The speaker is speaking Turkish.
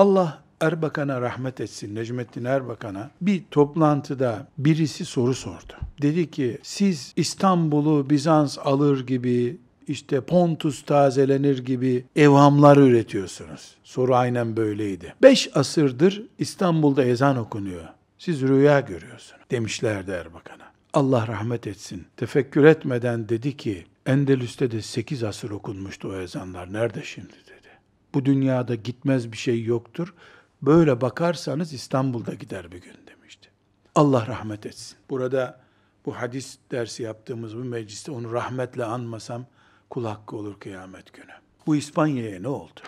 Allah Erbakan'a rahmet etsin, Necmettin Erbakan'a bir toplantıda birisi soru sordu. Dedi ki siz İstanbul'u Bizans alır gibi işte Pontus tazelenir gibi evhamlar üretiyorsunuz. Soru aynen böyleydi. Beş asırdır İstanbul'da ezan okunuyor. Siz rüya görüyorsunuz demişlerdi Erbakan'a. Allah rahmet etsin. Tefekkür etmeden dedi ki Endülüs'te de 8 asır okunmuştu o ezanlar. Nerede şimdi dedi. Bu dünyada gitmez bir şey yoktur. Böyle bakarsanız İstanbul'da gider bir gün demişti. Allah rahmet etsin. Burada bu hadis dersi yaptığımız bu mecliste onu rahmetle anmasam kul hakkı olur kıyamet günü. Bu İspanya'ya ne oldu?